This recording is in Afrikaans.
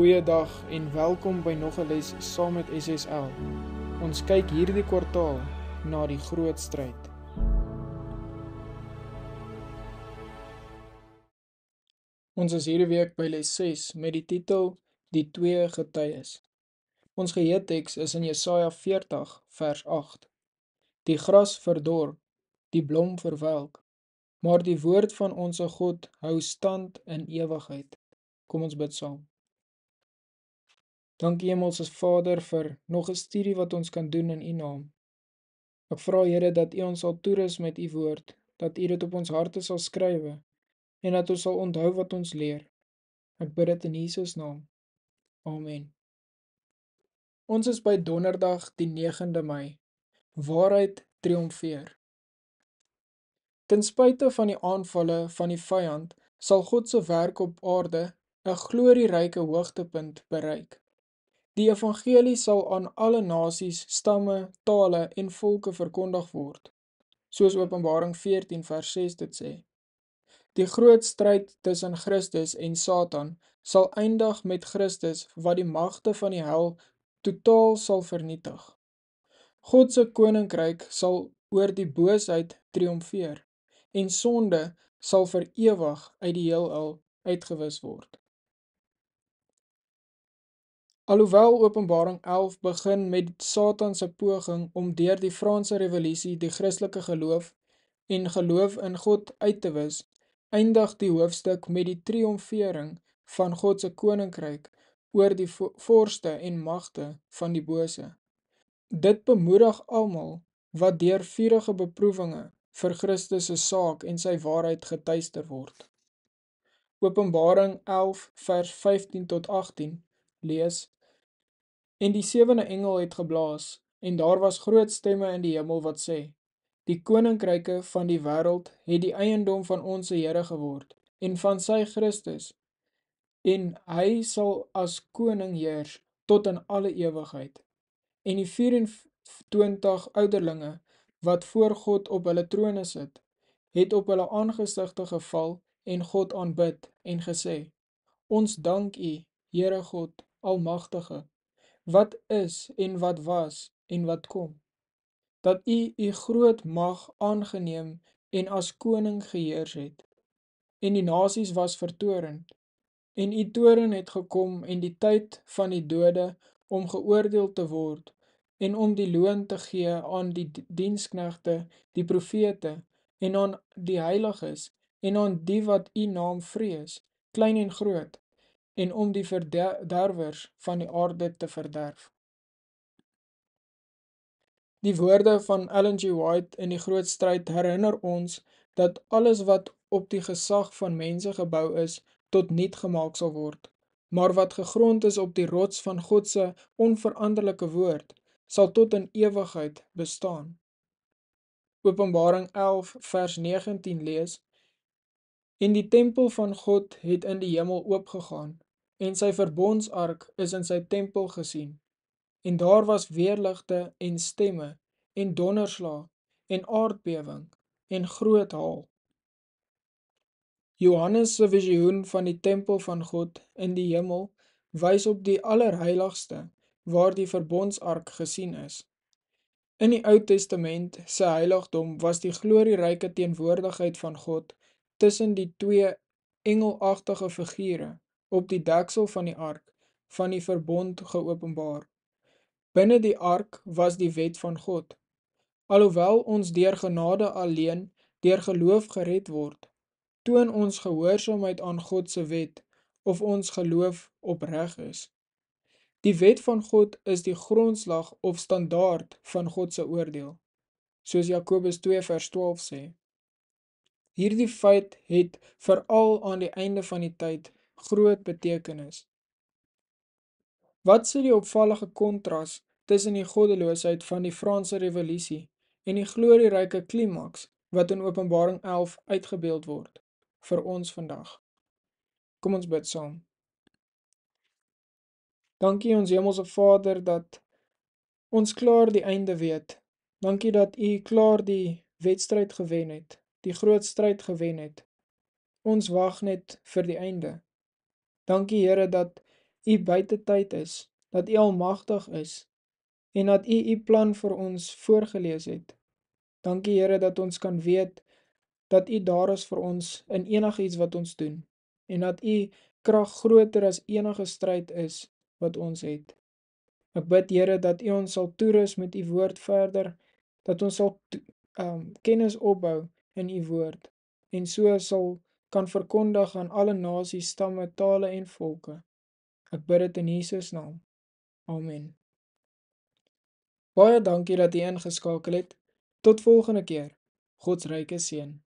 Goeiedag en welkom by nog 'n les saam met SSL. Ons kyk hierdie kwartaal na die groot stryd. Ons is hierdie week by les 6 met die titel Die twee getuies. Ons geheeteks is in Jesaja 40 vers 8. Die gras verdor, die blom verwelk, maar die woord van onsse God hou stand in ewigheid. Kom ons bid saam. Dankie Hemels as Vader vir nog 'n studie wat ons kan doen in U naam. Ek vra Here dat U ons sal toerus met U woord, dat U dit op ons harte sal skrywe en dat ons sal onthou wat ons leer. Ek bid dit in Jesus naam. Amen. Ons is by Donderdag die 9de Mei. Waarheid triomfeer. Ten spyte van die aanvalle van die vyand, sal God se werk op aarde 'n glorieryke hoogtepunt bereik. Die evangelie sal aan alle nasies, stamme, tale en volke verkondig word, soos Openbaring 14 vers 6 dit sê. Die groot stryd tussen Christus en Satan sal eindig met Christus wat die magte van die hel totaal sal vernietig. God se koninkryk sal oor die boosheid triomfeer en sonde sal vir ewig uit die heelal uitgewis word. Alhoewel Openbaring 11 begin met Satan se poging om deur die Franse Revolusie die Christelike geloof en geloof in God uit te wis, eindig die hoofstuk met die triomfering van God se koninkryk oor die vorste en magte van die bose. Dit bemoedig almal wat deur vurende beproewinge vir Christus se saak en sy waarheid getuieer word. Openbaring 11 vers 15 tot 18 lees En die sewende engel het geblaas, en daar was groot stemme in die hemel wat sê, Die koninkryke van die wereld het die eiendom van onze Heere geword, en van sy Christus, en hy sal as koning heers tot in alle eeuwigheid. En die 24 ouderlinge, wat voor God op hulle troone sit, het op hulle aangezichte geval en God aanbid en gesê, Ons dank u, Heere God, Almachtige, wat is en wat was en wat kom. Dat u u groot mag aangeneem en as koning geheers het. En die nasies was vertorend en u toren het gekom en die tyd van die dode om geoordeel te word en om die loon te gee aan die diensknegte, die profete en aan die heiliges en aan die wat u naam vrees, klein en groot, en om die verderwers van die aarde te verderf. Die woorde van Ellen G. White in die groot strijd herinner ons dat alles wat op die gesag van mense gebou is, tot niet gemaakt sal word, maar wat gegrond is op die rots van Godse onveranderlijke woord, sal tot in eeuwigheid bestaan. Openbaring 11 vers 19 lees, En die tempel van God het in die hemel oopgegaan en sy verbondsark is in sy tempel gesien. En daar was weerligte en stemme en donderslae en aardbewing en groot haal. Johannes se visioen van die tempel van God in die hemel wys op die allerheiligste waar die verbondsark gesien is. In die Ou Testament se heiligdom was die glorieryke teenwoordigheid van God tussen die twee engelagtige figure op die deksel van die ark van die verbond geopenbaar. Binne die ark was die wet van God. Alhoewel ons deur genade alleen deur geloof gered word, toon ons gehoorsaamheid aan God se wet of ons geloof opreg is. Die wet van God is die grondslag of standaard van God se oordeel, soos Jakobus 2:12 sê. Hierdie feit het veral aan die einde van die tyd groot betekenis. Wat sou die opvallige kontras tussen die goddeloosheid van die Franse revolusie en die glorieryke klimaks wat in Openbaring 11 uitgebeeld word vir ons vandag? Kom ons bid saam. Dankie ons Hemelse Vader dat ons klaar die einde weet. Dankie dat U klaar die wedstryd gewen het die groot strijd gewen het. Ons wag net vir die einde. Dankie Heere dat u buitentijd is, dat u almachtig is, en dat u u plan vir ons voorgelees het. Dankie Heere dat ons kan weet, dat u daar is vir ons in enig iets wat ons doen, en dat u kracht groter as enige strijd is wat ons het. Ek bid Heere dat u ons sal toeris met u woord verder, dat ons sal um, kennis opbouw, in u woord en so sal kan verkondig aan alle nasies, stamme, tale en volke. Ek bid dit in Jesus naam. Amen. Baie dankie dat u ingeskakel het. Tot volgende keer. God se ryke seën.